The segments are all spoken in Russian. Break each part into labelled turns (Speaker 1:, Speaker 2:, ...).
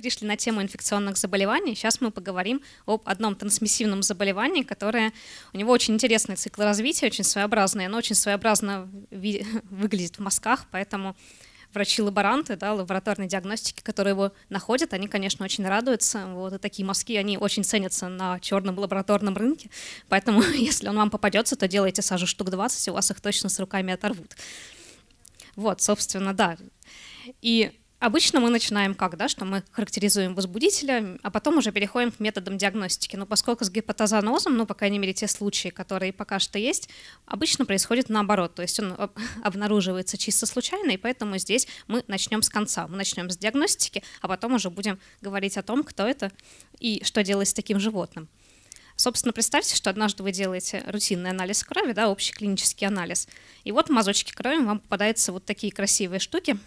Speaker 1: перешли на тему инфекционных заболеваний. Сейчас мы поговорим об одном трансмиссивном заболевании, которое у него очень интересный цикл развития, очень своеобразное. Оно очень своеобразно выглядит в мазках, поэтому врачи-лаборанты, да, лабораторной диагностики, которые его находят, они, конечно, очень радуются. Вот, и такие мазки, они очень ценятся на черном лабораторном рынке. Поэтому, если он вам попадется, то делайте сажу штук 20, и у вас их точно с руками оторвут. Вот, собственно, да. И Обычно мы начинаем как, да, что мы характеризуем возбудителя, а потом уже переходим к методам диагностики. Но поскольку с гипотозанозом, ну, по крайней мере, те случаи, которые пока что есть, обычно происходит наоборот. То есть он обнаруживается чисто случайно, и поэтому здесь мы начнем с конца. Мы начнем с диагностики, а потом уже будем говорить о том, кто это и что делать с таким животным. Собственно, представьте, что однажды вы делаете рутинный анализ крови, да, общий клинический анализ. И вот в мазочке крови вам попадаются вот такие красивые штуки –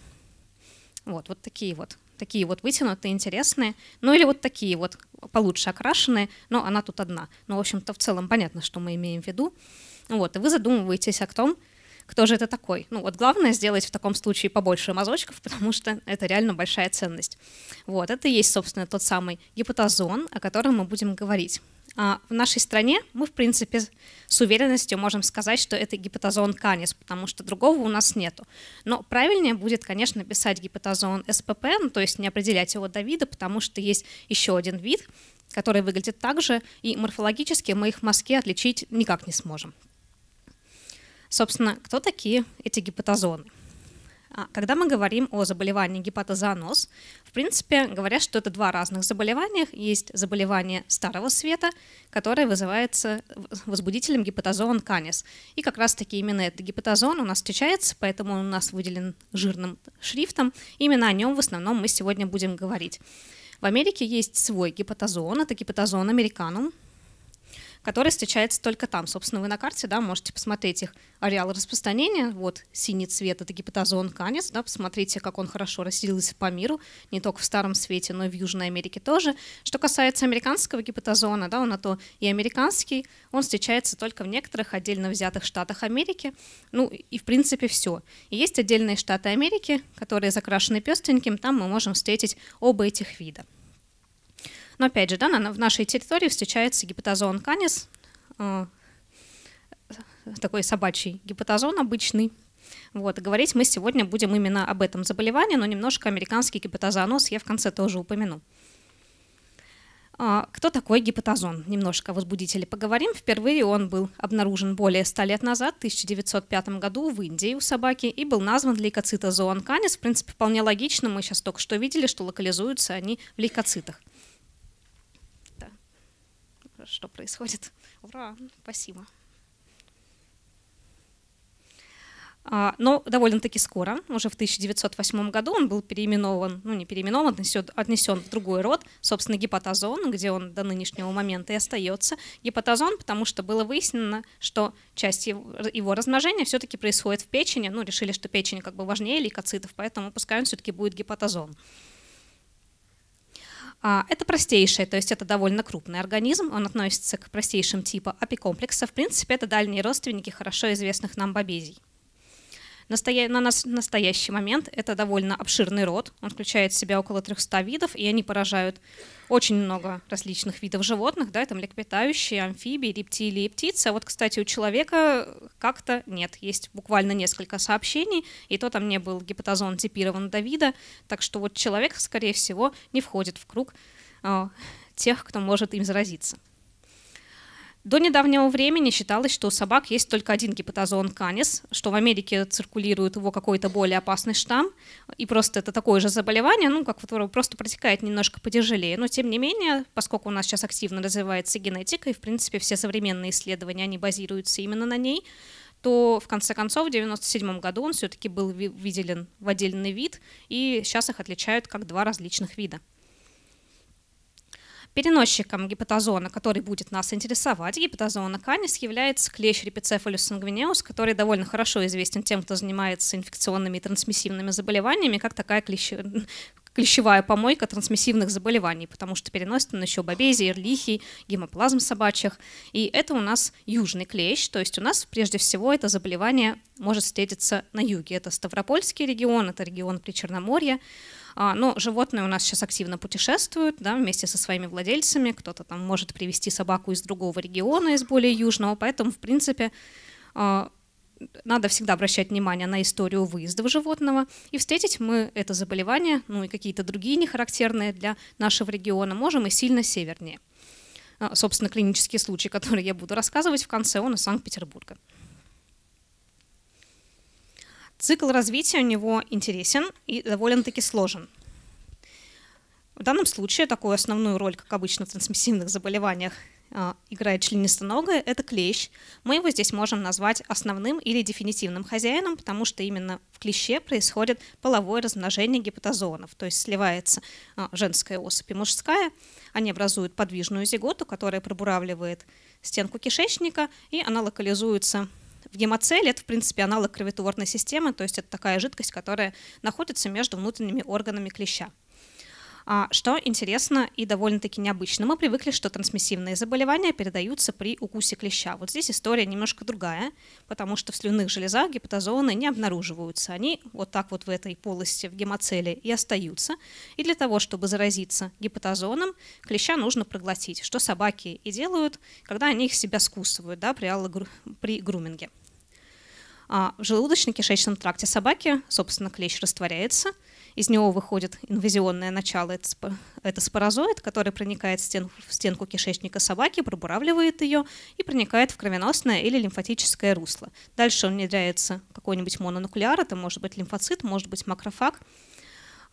Speaker 1: вот, вот такие вот. Такие вот вытянутые, интересные. Ну или вот такие вот получше окрашенные, но она тут одна. Но, ну, в общем-то, в целом понятно, что мы имеем в виду. Вот, и вы задумываетесь о том, кто же это такой. Ну вот главное сделать в таком случае побольше мазочков, потому что это реально большая ценность. Вот, это и есть, собственно, тот самый гипотазон, о котором мы будем говорить. А, в нашей стране мы, в принципе, с уверенностью можем сказать, что это гипотазон канис, потому что другого у нас нету. Но правильнее будет, конечно, писать гипотазон СППН, ну, то есть не определять его до вида, потому что есть еще один вид, который выглядит так же, и морфологически мы их в Москве отличить никак не сможем. Собственно, кто такие эти гипотазоны? А, когда мы говорим о заболевании гепатозоонос, в принципе, говорят, что это два разных заболевания. Есть заболевание старого света, которое вызывается возбудителем гепатозон канис. И как раз-таки именно этот гепатозон у нас встречается, поэтому он у нас выделен жирным шрифтом. Именно о нем в основном мы сегодня будем говорить. В Америке есть свой гепатозон, это гепатозон американум, которые встречаются только там. Собственно, вы на карте да, можете посмотреть их ареал распространения. Вот синий цвет — это гипотозон канец. Да, посмотрите, как он хорошо расселился по миру, не только в Старом Свете, но и в Южной Америке тоже. Что касается американского гипотозона, да, он а то и американский, он встречается только в некоторых отдельно взятых штатах Америки. Ну и, в принципе, все. И есть отдельные штаты Америки, которые закрашены пестреньким, там мы можем встретить оба этих вида. Но опять же, да, на, в нашей территории встречается гипотозон канис, э, такой собачий гипотозон обычный. Вот, говорить мы сегодня будем именно об этом заболевании, но немножко американский гипотозоноз я в конце тоже упомяну. А, кто такой гипотазон? Немножко о возбудителе поговорим. Впервые он был обнаружен более 100 лет назад, в 1905 году в Индии у собаки, и был назван лейкоцитозоон В принципе, вполне логично, мы сейчас только что видели, что локализуются они в лейкоцитах что происходит. Ура, спасибо. А, но довольно-таки скоро, уже в 1908 году, он был переименован, ну не переименован, отнесен в другой род, собственно, гепатозон, где он до нынешнего момента и остается. Гепатозон, потому что было выяснено, что часть его размножения все-таки происходит в печени, ну решили, что печень как бы важнее лейкоцитов, поэтому пускай он все-таки будет гепатозон. А, это простейшее, то есть это довольно крупный организм, он относится к простейшим типа апикомплекса. В принципе, это дальние родственники хорошо известных нам бобезий. Настоя... На нас настоящий момент это довольно обширный род. Он включает в себя около 300 видов, и они поражают очень много различных видов животных. Да, это млекопитающие, амфибии, рептилии и птицы. А вот, кстати, у человека как-то нет. Есть буквально несколько сообщений, и то там не был гипотозон типирован Давида, Так что вот человек, скорее всего, не входит в круг э, тех, кто может им заразиться. До недавнего времени считалось, что у собак есть только один гипотозон канис, что в Америке циркулирует его какой-то более опасный штамм, и просто это такое же заболевание, ну, как которое просто протекает немножко подежелее. Но, тем не менее, поскольку у нас сейчас активно развивается генетика, и, в принципе, все современные исследования, они базируются именно на ней, то в конце концов в 1997 году он все-таки был выделен в отдельный вид, и сейчас их отличают как два различных вида. Переносчиком гипотозона, который будет нас интересовать, гипотозона канис, является клещ репицефалюс сангвинеус, который довольно хорошо известен тем, кто занимается инфекционными и трансмиссивными заболеваниями, как такая клещ... клещевая помойка трансмиссивных заболеваний, потому что переносит он еще бобези, ирлихий, гемоплазм собачьих. И это у нас южный клещ, то есть у нас прежде всего это заболевание может встретиться на юге. Это Ставропольский регион, это регион Причерноморья. Черноморье. А, Но ну, животные у нас сейчас активно путешествуют да, вместе со своими владельцами. Кто-то там может привести собаку из другого региона, из более южного. Поэтому, в принципе, а, надо всегда обращать внимание на историю выезда животного. И встретить мы это заболевание, ну и какие-то другие нехарактерные для нашего региона, можем и сильно севернее. А, собственно, клинический случай, который я буду рассказывать в конце, он из Санкт-Петербурга. Цикл развития у него интересен и довольно-таки сложен. В данном случае такую основную роль, как обычно в трансмиссивных заболеваниях, а, играет членистоногая – это клещ. Мы его здесь можем назвать основным или дефинитивным хозяином, потому что именно в клеще происходит половое размножение гепатозонов, то есть сливается а, женская особь и мужская, они образуют подвижную зиготу, которая пробуравливает стенку кишечника, и она локализуется в это, в принципе, аналог кроветворной системы, то есть это такая жидкость, которая находится между внутренними органами клеща. А, что интересно и довольно-таки необычно, мы привыкли, что трансмиссивные заболевания передаются при укусе клеща. Вот здесь история немножко другая, потому что в слюных железах гепатозоны не обнаруживаются. Они вот так вот в этой полости, в гемоцеле и остаются. И для того, чтобы заразиться гепатозоном, клеща нужно проглотить, что собаки и делают, когда они их себя скусывают да, при, аллогру... при груминге а В желудочно-кишечном тракте собаки, собственно, клещ растворяется, из него выходит инвазионное начало, это спорозоид, который проникает в, в стенку кишечника собаки, пробуравливает ее и проникает в кровеносное или лимфатическое русло. Дальше он внедряется какой-нибудь мононуклеар, это может быть лимфоцит, может быть макрофаг,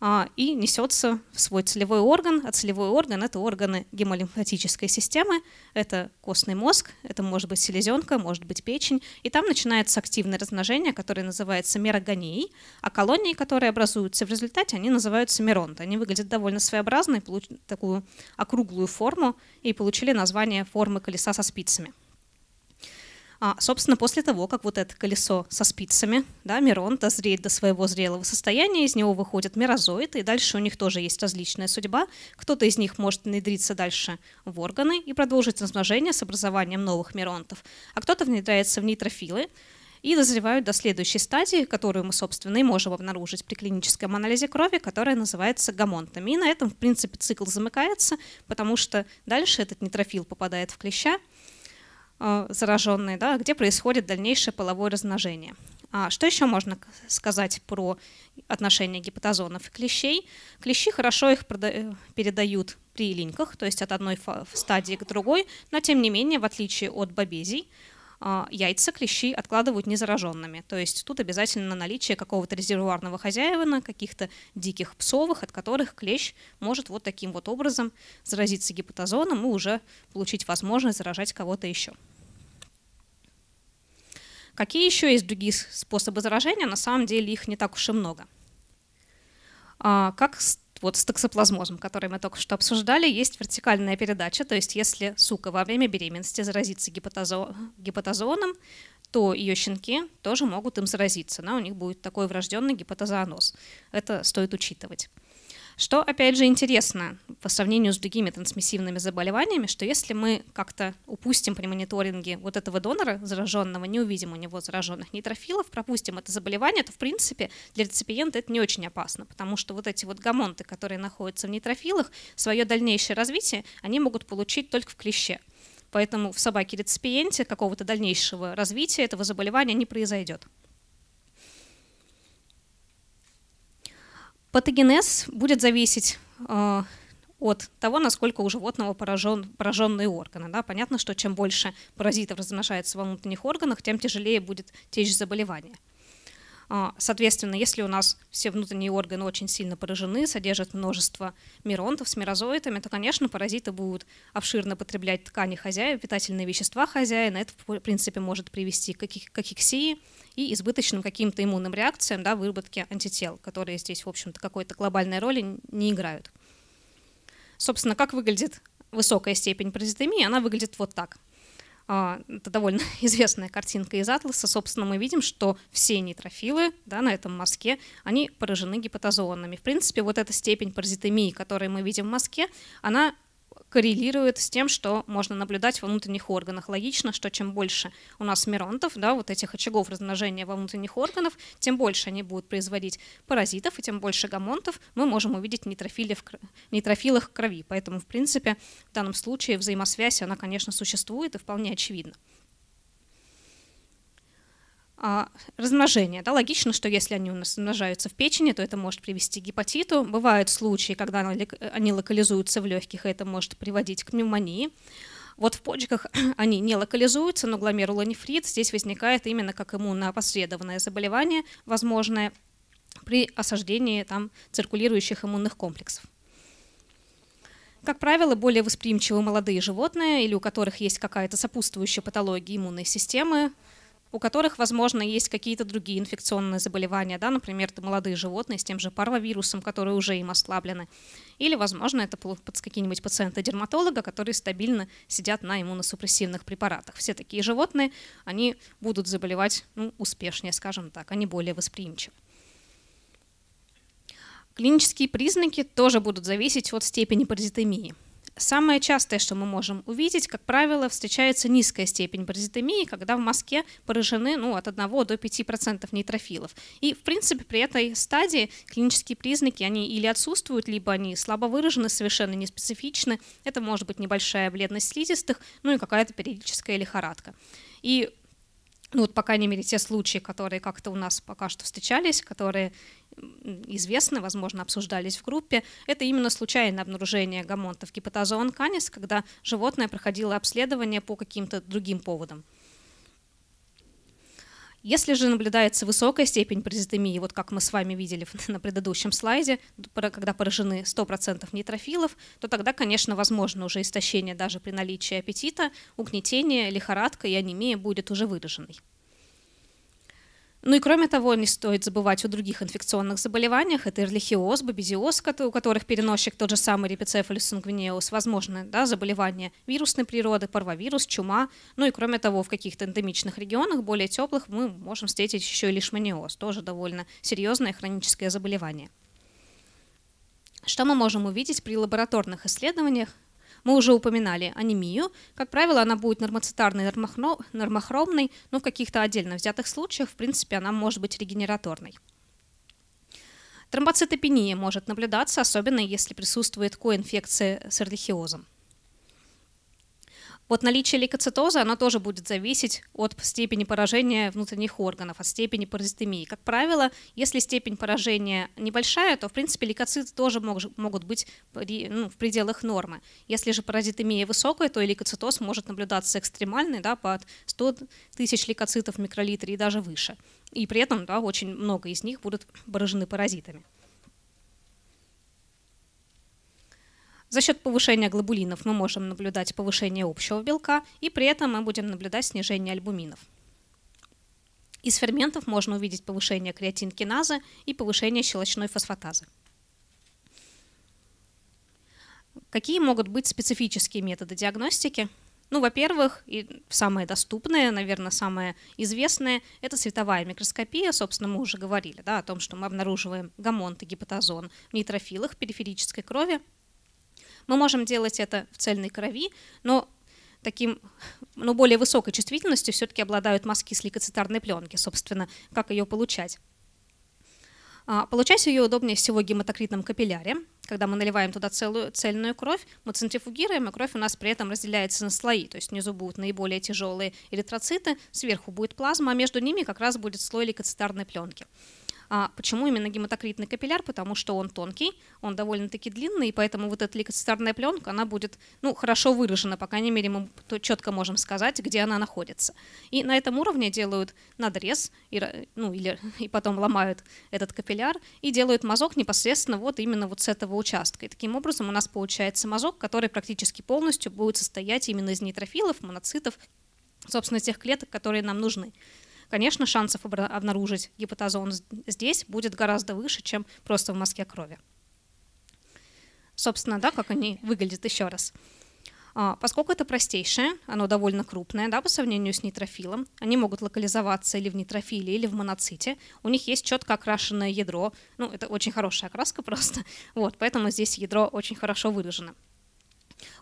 Speaker 1: а, и несется в свой целевой орган. А целевой орган — это органы гемолимфатической системы, это костный мозг, это может быть селезенка, может быть печень. И там начинается активное размножение, которое называется мерогонией, а колонии, которые образуются в результате, они называются меронт. Они выглядят довольно своеобразно и получают такую округлую форму и получили название формы колеса со спицами. А, собственно, после того, как вот это колесо со спицами, да, Мирон дозреет до своего зрелого состояния, из него выходят мирозоиды, и дальше у них тоже есть различная судьба. Кто-то из них может внедриться дальше в органы и продолжить размножение с образованием новых миронтов, а кто-то внедряется в нейтрофилы, и дозревают до следующей стадии, которую мы, собственно, и можем обнаружить при клиническом анализе крови, которая называется гомонтами. И на этом, в принципе, цикл замыкается, потому что дальше этот нейтрофил попадает в клеща, Э, зараженные, да, где происходит дальнейшее половое размножение. А что еще можно сказать про отношения гепатозонов и клещей? Клещи хорошо их э, передают при линьках, то есть от одной стадии к другой, но тем не менее, в отличие от бобезий, э, яйца клещи откладывают незараженными. То есть тут обязательно наличие какого-то резервуарного хозяина, каких-то диких псовых, от которых клещ может вот таким вот образом заразиться гепатозоном и уже получить возможность заражать кого-то еще. Какие еще есть другие способы заражения? На самом деле их не так уж и много. А, как вот с токсоплазмозом, который мы только что обсуждали, есть вертикальная передача, то есть если сука во время беременности заразится гепатозо гепатозооном, то ее щенки тоже могут им заразиться. Да? У них будет такой врожденный гепатозоонос. Это стоит учитывать. Что, опять же, интересно по сравнению с другими трансмиссивными заболеваниями, что если мы как-то упустим при мониторинге вот этого донора зараженного, не увидим у него зараженных нейтрофилов, пропустим это заболевание, то, в принципе, для реципиента это не очень опасно, потому что вот эти вот гамонты, которые находятся в нейтрофилах, свое дальнейшее развитие они могут получить только в клеще. Поэтому в собаке-реципиенте какого-то дальнейшего развития этого заболевания не произойдет. Патогенез будет зависеть э, от того, насколько у животного поражен, пораженные органы. Да? Понятно, что чем больше паразитов размножается во внутренних органах, тем тяжелее будет течь заболевания. А, соответственно, если у нас все внутренние органы очень сильно поражены, содержат множество миронтов с мирозоидами, то, конечно, паразиты будут обширно потреблять ткани хозяина, питательные вещества хозяина. Это, в принципе, может привести к акексии и избыточным каким-то иммунным реакциям, да, выработке антител, которые здесь, в общем-то, какой-то глобальной роли не играют. Собственно, как выглядит высокая степень паразитомии? Она выглядит вот так – а, это довольно известная картинка из атласа. Собственно, мы видим, что все нейтрофилы да, на этом мазке, они поражены гепатозоонами. В принципе, вот эта степень паразитемии, которую мы видим в мазке, она коррелирует с тем, что можно наблюдать во внутренних органах. Логично, что чем больше у нас мирантов, да, вот этих очагов размножения во внутренних органах, тем больше они будут производить паразитов, и тем больше гамонтов мы можем увидеть в нейтрофилах крови. Поэтому, в принципе, в данном случае взаимосвязь, она, конечно, существует и вполне очевидна. А, размножение. Да, логично, что если они у нас размножаются в печени, то это может привести к гепатиту. Бывают случаи, когда они локализуются в легких, и это может приводить к пневмонии. Вот в почках они не локализуются, но гломерулонефрит здесь возникает именно как иммуноопосредованное заболевание, возможное при осаждении там, циркулирующих иммунных комплексов. Как правило, более восприимчивы молодые животные или у которых есть какая-то сопутствующая патология иммунной системы, у которых, возможно, есть какие-то другие инфекционные заболевания, да, например, это молодые животные с тем же парвовирусом, которые уже им ослаблены, или, возможно, это какие-нибудь пациенты дерматолога, которые стабильно сидят на иммуносупрессивных препаратах. Все такие животные, они будут заболевать ну, успешнее, скажем так, они более восприимчивы. Клинические признаки тоже будут зависеть от степени паразитемии. Самое частое, что мы можем увидеть, как правило, встречается низкая степень паразитомии, когда в мазке поражены ну, от 1 до 5% нейтрофилов. И, в принципе, при этой стадии клинические признаки, они или отсутствуют, либо они слабо выражены, совершенно неспецифичны. Это может быть небольшая бледность слизистых, ну и какая-то периодическая лихорадка. И ну вот, по крайней мере, те случаи, которые как-то у нас пока что встречались, которые известны, возможно, обсуждались в группе, это именно случайное обнаружение гамонтов гипотазоон канис, когда животное проходило обследование по каким-то другим поводам. Если же наблюдается высокая степень паразитомии, вот как мы с вами видели на предыдущем слайде, когда поражены 100% нейтрофилов, то тогда, конечно, возможно уже истощение даже при наличии аппетита, угнетение, лихорадка и анемия будет уже выраженной. Ну и кроме того, не стоит забывать о других инфекционных заболеваниях. Это эрлихиоз, бабезиоз, у которых переносчик тот же самый репицефалис сангвинеус. Возможно, да, заболевания вирусной природы, парвовирус, чума. Ну и кроме того, в каких-то эндемичных регионах, более теплых, мы можем встретить еще и лишманиоз. Тоже довольно серьезное хроническое заболевание. Что мы можем увидеть при лабораторных исследованиях мы уже упоминали анемию. Как правило, она будет нормоцитарной, нормохромной, но в каких-то отдельно взятых случаях, в принципе, она может быть регенераторной. Тромбоцитопения может наблюдаться, особенно если присутствует коинфекция с эрлихиозом. Вот наличие лейкоцитоза, оно тоже будет зависеть от степени поражения внутренних органов, от степени паразитемии. Как правило, если степень поражения небольшая, то, в принципе, лейкоциты тоже могут быть ну, в пределах нормы. Если же паразитемия высокая, то и лейкоцитоз может наблюдаться экстремальный, да, под 100 тысяч лейкоцитов в микролитре и даже выше. И при этом да, очень много из них будут поражены паразитами. За счет повышения глобулинов мы можем наблюдать повышение общего белка, и при этом мы будем наблюдать снижение альбуминов. Из ферментов можно увидеть повышение креатинкиназы и повышение щелочной фосфатазы. Какие могут быть специфические методы диагностики? Ну, во-первых, и самые доступные, наверное, самые известные, это световая микроскопия. Собственно, мы уже говорили да, о том, что мы обнаруживаем гомонт и гепатозон в нейтрофилах периферической крови. Мы можем делать это в цельной крови, но таким, но более высокой чувствительностью все-таки обладают маски с лейкоцитарной пленки, собственно, как ее получать. А, получать ее удобнее всего в гематокритном капилляре. Когда мы наливаем туда целую цельную кровь, мы центрифугируем, и кровь у нас при этом разделяется на слои. То есть внизу будут наиболее тяжелые эритроциты, сверху будет плазма, а между ними как раз будет слой лейкоцитарной пленки. А почему именно гематокритный капилляр? Потому что он тонкий, он довольно-таки длинный, и поэтому вот эта лейкоцитарная пленка, она будет ну, хорошо выражена, по крайней мере, мы четко можем сказать, где она находится. И на этом уровне делают надрез, и, ну, или, и потом ломают этот капилляр, и делают мазок непосредственно вот именно вот с этого участка. И таким образом у нас получается мазок, который практически полностью будет состоять именно из нейтрофилов, моноцитов, собственно, тех клеток, которые нам нужны конечно, шансов обнаружить гепатозон здесь будет гораздо выше, чем просто в мазке крови. Собственно, да, как они выглядят еще раз. А, поскольку это простейшее, оно довольно крупное да, по сравнению с нейтрофилом, они могут локализоваться или в нейтрофиле, или в моноците. У них есть четко окрашенное ядро. Ну, это очень хорошая окраска просто. Вот, поэтому здесь ядро очень хорошо выражено.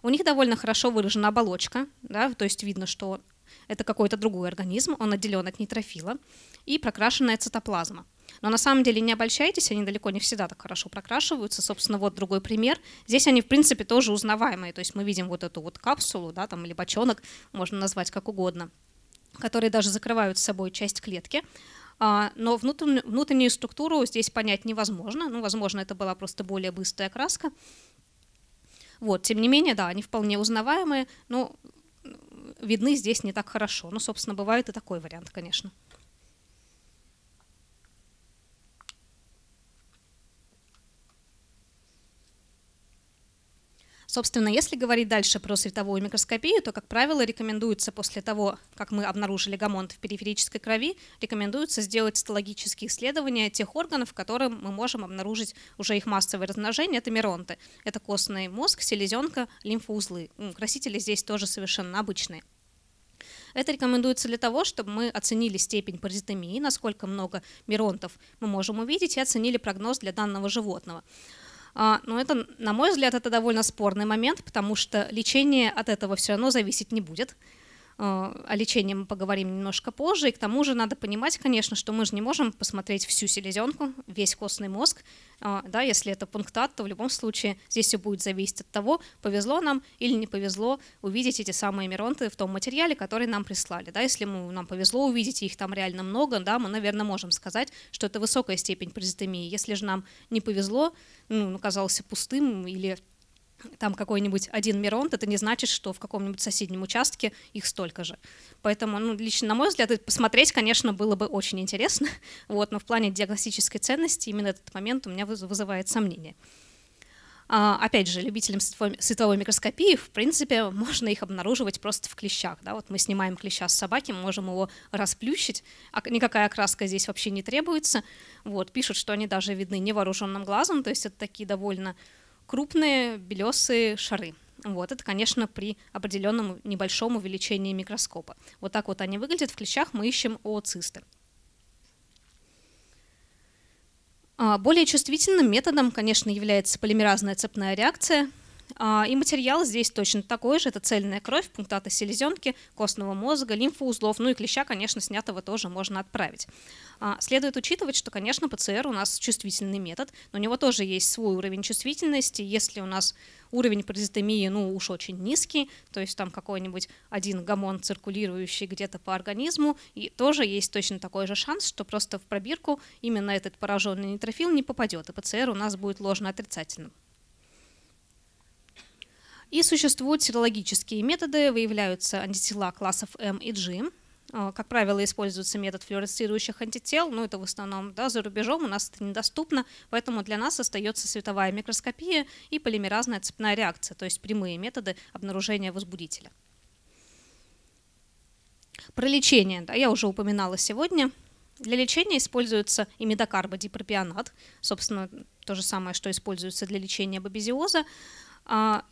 Speaker 1: У них довольно хорошо выражена оболочка, да, то есть видно, что это какой-то другой организм, он отделен от нейтрофила и прокрашенная цитоплазма. Но на самом деле не обольщайтесь, они далеко не всегда так хорошо прокрашиваются. Собственно, вот другой пример. Здесь они, в принципе, тоже узнаваемые. То есть мы видим вот эту вот капсулу, да, там, или бочонок, можно назвать как угодно, которые даже закрывают с собой часть клетки. А, но внутреннюю, внутреннюю структуру здесь понять невозможно. Ну, возможно, это была просто более быстрая краска. Вот, тем не менее, да, они вполне узнаваемые, но видны здесь не так хорошо. Ну, собственно, бывает и такой вариант, конечно. Собственно, если говорить дальше про световую микроскопию, то, как правило, рекомендуется после того, как мы обнаружили гамонт в периферической крови, рекомендуется сделать цитологические исследования тех органов, которым мы можем обнаружить уже их массовое размножение. Это меронты. Это костный мозг, селезенка, лимфоузлы. Красители здесь тоже совершенно обычные. Это рекомендуется для того, чтобы мы оценили степень паразитомии, насколько много миронтов мы можем увидеть, и оценили прогноз для данного животного. А, Но ну, это, на мой взгляд, это довольно спорный момент, потому что лечение от этого все равно зависеть не будет. Э, о лечении мы поговорим немножко позже. И к тому же надо понимать, конечно, что мы же не можем посмотреть всю селезенку, весь костный мозг. Э, да, если это пунктат, то в любом случае здесь все будет зависеть от того, повезло нам или не повезло увидеть эти самые миронты в том материале, который нам прислали. Да, если мы, нам повезло увидеть их там реально много, да, мы, наверное, можем сказать, что это высокая степень паразитомии. Если же нам не повезло, ну, он пустым или там какой-нибудь один миронт, это не значит, что в каком-нибудь соседнем участке их столько же. Поэтому, ну, лично на мой взгляд, посмотреть, конечно, было бы очень интересно, вот, но в плане диагностической ценности именно этот момент у меня вызывает сомнения. А, опять же, любителям световой микроскопии, в принципе, можно их обнаруживать просто в клещах. Да? Вот мы снимаем клеща с собаки, можем его расплющить, а никакая окраска здесь вообще не требуется. Вот, пишут, что они даже видны невооруженным глазом, то есть это такие довольно крупные белесые шары. Вот это, конечно, при определенном небольшом увеличении микроскопа. Вот так вот они выглядят. В клещах мы ищем ооцисты. А, более чувствительным методом, конечно, является полимеразная цепная реакция. А, и материал здесь точно такой же. Это цельная кровь, пунктаты селезенки, костного мозга, лимфоузлов, ну и клеща, конечно, снятого тоже можно отправить. А, следует учитывать, что, конечно, ПЦР у нас чувствительный метод, но у него тоже есть свой уровень чувствительности. Если у нас уровень паразитомии, ну, уж очень низкий, то есть там какой-нибудь один гомон, циркулирующий где-то по организму, и тоже есть точно такой же шанс, что просто в пробирку именно этот пораженный нейтрофил не попадет, и ПЦР у нас будет ложно отрицательным. И существуют серологические методы, выявляются антитела классов М и G, а, как правило, используется метод флюоресцирующих антител, но это в основном да, за рубежом, у нас это недоступно, поэтому для нас остается световая микроскопия и полимеразная цепная реакция, то есть прямые методы обнаружения возбудителя. Про лечение да, я уже упоминала сегодня. Для лечения используется имидокарбодипропионат, собственно, то же самое, что используется для лечения бабезиоза. А,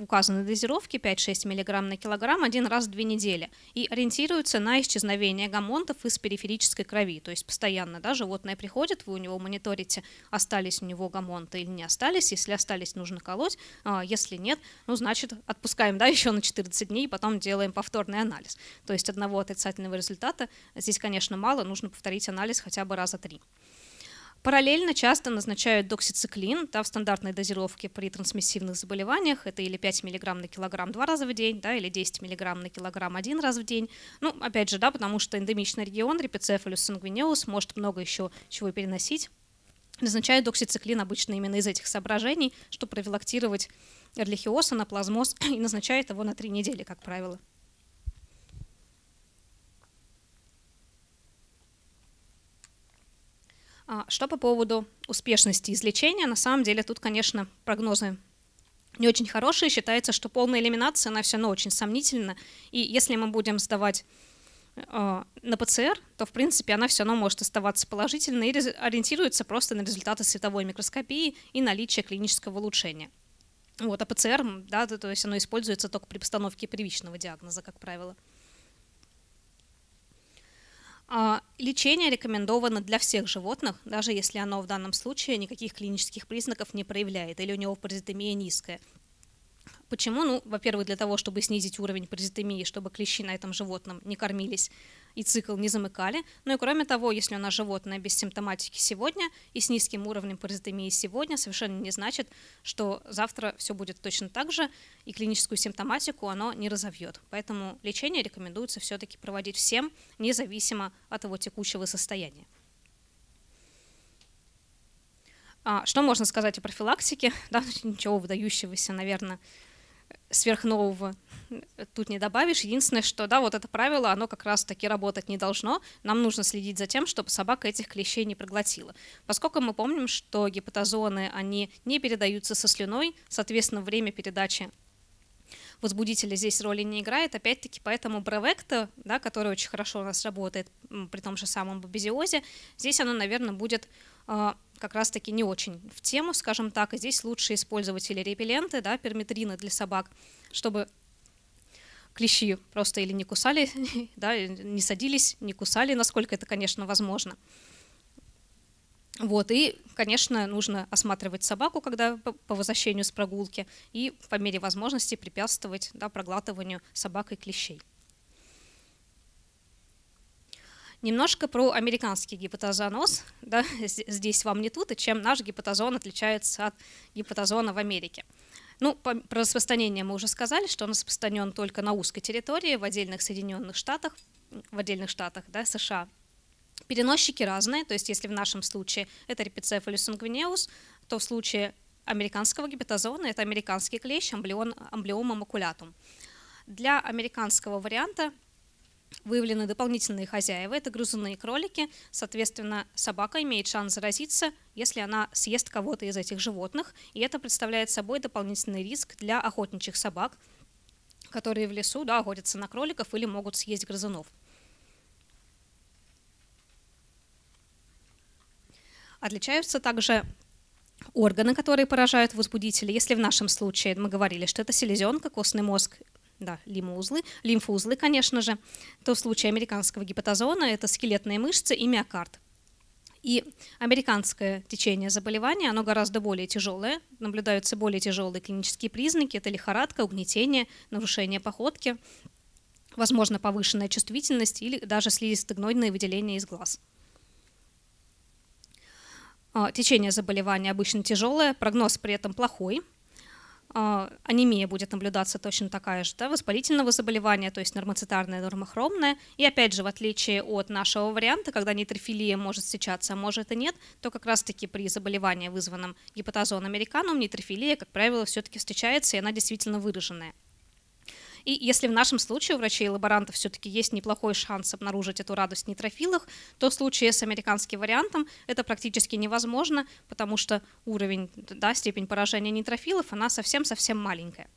Speaker 1: указаны дозировки 5-6 мг на килограмм один раз в две недели и ориентируются на исчезновение гомонтов из периферической крови. То есть постоянно да, животное приходит, вы у него мониторите, остались у него гомонты или не остались. Если остались, нужно колоть. А, если нет, ну значит отпускаем да, еще на 14 дней и потом делаем повторный анализ. То есть одного отрицательного результата здесь, конечно, мало, нужно повторить анализ хотя бы раза три. Параллельно часто назначают доксициклин да, в стандартной дозировке при трансмиссивных заболеваниях. Это или 5 мг на килограмм два раза в день, да, или 10 мг на килограмм один раз в день. Ну, опять же, да, потому что эндемичный регион репицефалюс сангвинеус может много еще чего переносить. Назначают доксициклин обычно именно из этих соображений, чтобы профилактировать эрлихиоз, анаплазмоз, и назначают его на 3 недели, как правило. А, что по поводу успешности излечения? На самом деле тут, конечно, прогнозы не очень хорошие. Считается, что полная элиминация, она все равно очень сомнительна. И если мы будем сдавать э, на ПЦР, то, в принципе, она все равно может оставаться положительной и ориентируется просто на результаты световой микроскопии и наличие клинического улучшения. Вот, а ПЦР, да, то, то есть оно используется только при постановке первичного диагноза, как правило. А, лечение рекомендовано для всех животных, даже если оно в данном случае никаких клинических признаков не проявляет или у него паразитомия низкая. Почему? Ну, во-первых, для того, чтобы снизить уровень паразитомии, чтобы клещи на этом животном не кормились и цикл не замыкали. Ну и кроме того, если у нас животное без симптоматики сегодня и с низким уровнем паразитомии сегодня, совершенно не значит, что завтра все будет точно так же, и клиническую симптоматику оно не разовьет. Поэтому лечение рекомендуется все-таки проводить всем, независимо от его текущего состояния. А, что можно сказать о профилактике? Да, ничего выдающегося, наверное, сверхнового тут не добавишь. Единственное, что да, вот это правило, оно как раз таки работать не должно. Нам нужно следить за тем, чтобы собака этих клещей не проглотила. Поскольку мы помним, что гепатозоны, они не передаются со слюной, соответственно, время передачи возбудителя здесь роли не играет. Опять-таки, поэтому Бревекта, да, который очень хорошо у нас работает при том же самом бабезиозе, здесь оно, наверное, будет а, как раз-таки не очень в тему, скажем так. И здесь лучше использовать или репелленты, да, перметрины для собак, чтобы клещи просто или не кусали, да, не садились, не кусали, насколько это, конечно, возможно. Вот, и, конечно, нужно осматривать собаку, когда по возвращению с прогулки, и по мере возможности препятствовать да, проглатыванию собакой клещей. Немножко про американский гипотозонос. Да, здесь вам не тут, и чем наш гипотозон отличается от гипотозона в Америке. Ну, по, про распространение мы уже сказали, что он распространен только на узкой территории, в отдельных Соединенных Штатах, в отдельных штатах да, США Переносчики разные, то есть если в нашем случае это репицеф или то в случае американского гепатозона это американский клещ амблион, амблиома макулятум. Для американского варианта выявлены дополнительные хозяева, это грызуны и кролики. Соответственно, собака имеет шанс заразиться, если она съест кого-то из этих животных, и это представляет собой дополнительный риск для охотничьих собак, которые в лесу да, охотятся на кроликов или могут съесть грызунов. Отличаются также органы, которые поражают возбудители. Если в нашем случае мы говорили, что это селезенка, костный мозг, да, лимузлы, лимфузлы, конечно же, то в случае американского гипотазона это скелетные мышцы и миокард. И американское течение заболевания, оно гораздо более тяжелое, наблюдаются более тяжелые клинические признаки, это лихорадка, угнетение, нарушение походки, возможно, повышенная чувствительность или даже слизистогнойные выделения из глаз. А, течение заболевания обычно тяжелое, прогноз при этом плохой. А, анемия будет наблюдаться точно такая же, да, воспалительного заболевания, то есть нормоцитарная, нормохромная. И опять же, в отличие от нашего варианта, когда нейтрофилия может встречаться, а может и нет, то как раз-таки при заболевании, вызванном гепатозоном американом нейтрофилия, как правило, все-таки встречается, и она действительно выраженная. И если в нашем случае у врачей и лаборантов все-таки есть неплохой шанс обнаружить эту радость в нейтрофилах, то в случае с американским вариантом это практически невозможно, потому что уровень, да, степень поражения нейтрофилов, она совсем-совсем маленькая.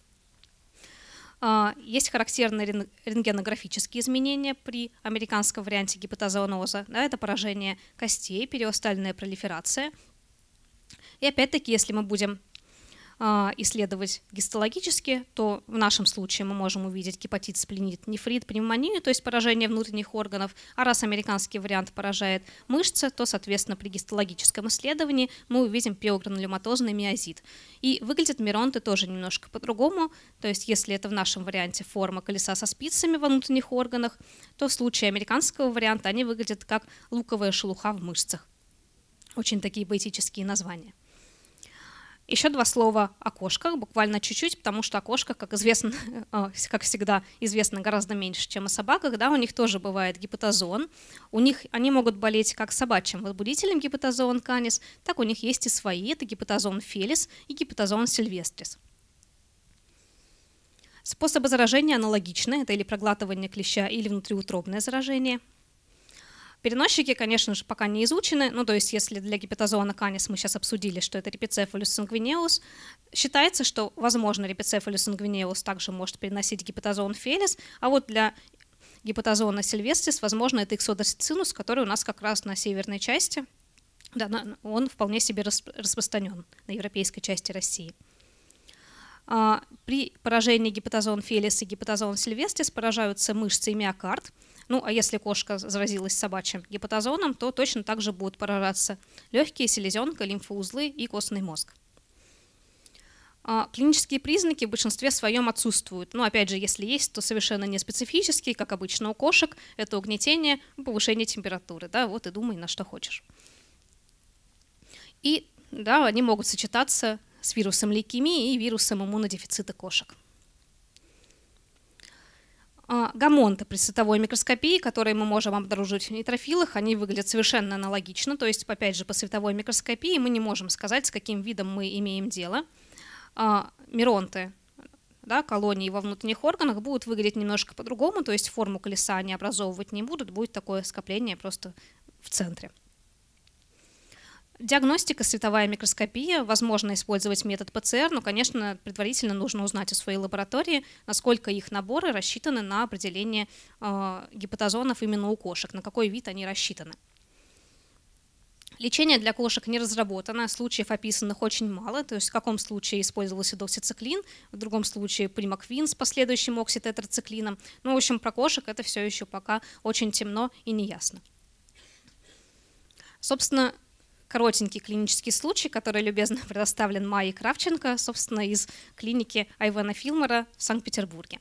Speaker 1: А, есть характерные рентгенографические изменения при американском варианте гипотозоноза. Да, это поражение костей, периостальная пролиферация. И опять-таки, если мы будем а, исследовать гистологически, то в нашем случае мы можем увидеть гепатит, спленит, нефрит, пневмонию, то есть поражение внутренних органов, а раз американский вариант поражает мышцы, то, соответственно, при гистологическом исследовании мы увидим пиогранулематозный миозит. И выглядят миронты тоже немножко по-другому, то есть если это в нашем варианте форма колеса со спицами во внутренних органах, то в случае американского варианта они выглядят как луковая шелуха в мышцах. Очень такие поэтические названия. Еще два слова о кошках, буквально чуть-чуть, потому что о кошках, как известно, а, как всегда, известно гораздо меньше, чем о собаках. Да, у них тоже бывает гипотозон. У них они могут болеть как собачьим возбудителем гипотозон канис, так у них есть и свои. Это гипотозон фелис и гипотозон сильвестрис. Способы заражения аналогичны. Это или проглатывание клеща, или внутриутробное заражение. Переносчики, конечно же, пока не изучены. Ну, то есть, если для гипотозоона канис мы сейчас обсудили, что это репицефалюс сангвинеус, считается, что, возможно, репицефалюс сангвинеус также может переносить гипотозон фелис, а вот для гипотозона сильвестис, возможно, это иксодоцинус, который у нас как раз на северной части, да, он вполне себе распространен на европейской части России. А, при поражении гипотозон фелис и гипотозон сильвестис поражаются мышцы и миокард – ну, а если кошка заразилась собачьим гепатозоном, то точно так же будут поражаться легкие, селезенка, лимфоузлы и костный мозг. А, клинические признаки в большинстве своем отсутствуют. Но опять же, если есть, то совершенно не специфические, как обычно у кошек. Это угнетение, повышение температуры. Да, вот и думай, на что хочешь. И да, они могут сочетаться с вирусом лейкемии и вирусом иммунодефицита кошек. А, гамонты при световой микроскопии, которые мы можем обнаружить в нейтрофилах, они выглядят совершенно аналогично. То есть, опять же, по световой микроскопии мы не можем сказать, с каким видом мы имеем дело. А, миронты, да, колонии во внутренних органах будут выглядеть немножко по-другому, то есть форму колеса они образовывать не будут, будет такое скопление просто в центре. Диагностика, световая микроскопия. Возможно использовать метод ПЦР, но, конечно, предварительно нужно узнать у своей лаборатории, насколько их наборы рассчитаны на определение а, гипотозонов именно у кошек, на какой вид они рассчитаны. Лечение для кошек не разработано, случаев описанных очень мало, то есть в каком случае использовался доксициклин, в другом случае примаквин с последующим окситетрациклином. Ну, в общем, про кошек это все еще пока очень темно и неясно. Собственно, коротенький клинический случай, который любезно предоставлен Майе Кравченко, собственно, из клиники Айвена Филмора в Санкт-Петербурге.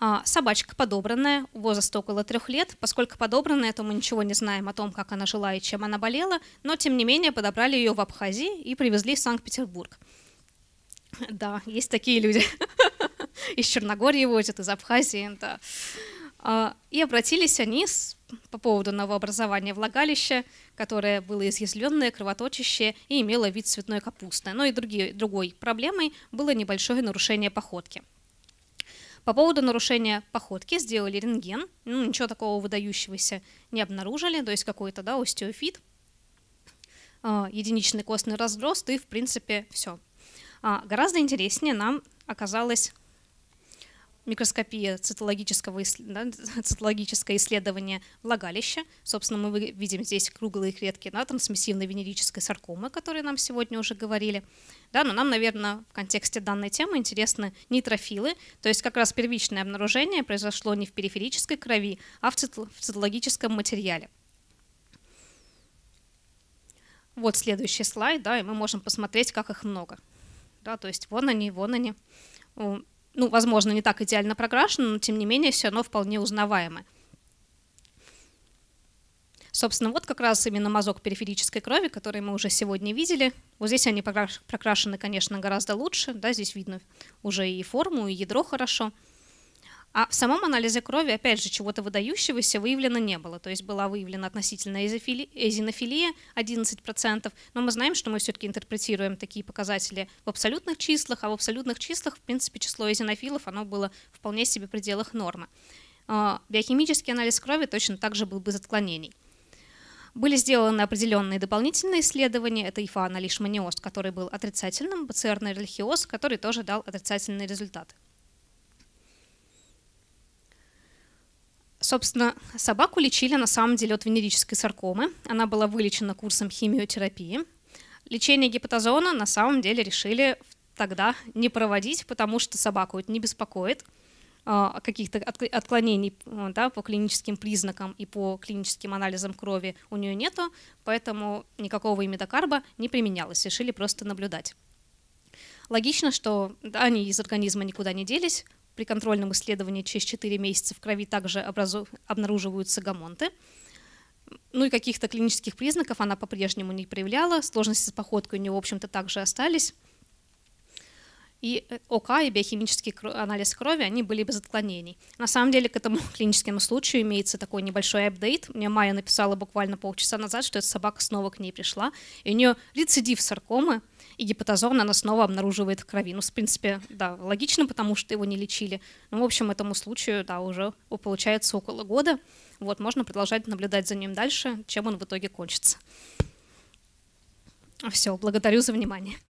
Speaker 1: А, собачка подобранная, возраст около трех лет. Поскольку подобранная, то мы ничего не знаем о том, как она жила и чем она болела, но тем не менее подобрали ее в Абхазии и привезли в Санкт-Петербург. Да, есть такие люди. Из Черногории возят, из Абхазии, да. А, и обратились они с по поводу новообразования влагалища, которое было изъязвленное, кровоточащее и имело вид цветной капусты. Но ну и другие, другой проблемой было небольшое нарушение походки. По поводу нарушения походки сделали рентген, ну, ничего такого выдающегося не обнаружили, то есть какой-то да, остеофит, а, единичный костный разрост и, в принципе, все. А, гораздо интереснее нам оказалось микроскопия цитологического, да, цитологическое исследование влагалища. Собственно, мы видим здесь круглые клетки да, там, венерической саркомы, о которой нам сегодня уже говорили. Да, но нам, наверное, в контексте данной темы интересны нейтрофилы, то есть как раз первичное обнаружение произошло не в периферической крови, а в, цит в цитологическом материале. Вот следующий слайд, да, и мы можем посмотреть, как их много. Да, то есть вон они, вон они ну, возможно, не так идеально прокрашены, но тем не менее все равно вполне узнаваемы. Собственно, вот как раз именно мазок периферической крови, который мы уже сегодня видели. Вот здесь они прокрашены, конечно, гораздо лучше. Да, здесь видно уже и форму, и ядро хорошо. А в самом анализе крови, опять же, чего-то выдающегося выявлено не было. То есть была выявлена относительная эзинофилия 11%, но мы знаем, что мы все-таки интерпретируем такие показатели в абсолютных числах, а в абсолютных числах, в принципе, число эзинофилов, оно было вполне себе в пределах нормы. А, биохимический анализ крови точно так же был без отклонений. Были сделаны определенные дополнительные исследования. Это ифа-аналишмониоз, который был отрицательным, БЦР-нейролихиоз, который тоже дал отрицательный результат. Собственно, собаку лечили на самом деле от венерической саркомы. Она была вылечена курсом химиотерапии. Лечение гепатозона на самом деле решили тогда не проводить, потому что собаку это не беспокоит а, а каких-то отклонений да, по клиническим признакам и по клиническим анализам крови у нее нету, поэтому никакого имидокарба не применялось, решили просто наблюдать. Логично, что они из организма никуда не делись, при контрольном исследовании через 4 месяца в крови также образу... обнаруживаются гамонты. Ну и каких-то клинических признаков она по-прежнему не проявляла. Сложности с походкой у нее, в общем-то, также остались. И э, ОК и биохимический анализ крови, они были без отклонений. На самом деле к этому клиническому случаю имеется такой небольшой апдейт. Мне Майя написала буквально полчаса назад, что эта собака снова к ней пришла, и у нее рецидив саркомы – и гипотозон она снова обнаруживает в крови. Ну, в принципе, да, логично, потому что его не лечили. Ну, в общем, этому случаю, да, уже получается около года. Вот, можно продолжать наблюдать за ним дальше, чем он в итоге кончится. Все, благодарю за внимание.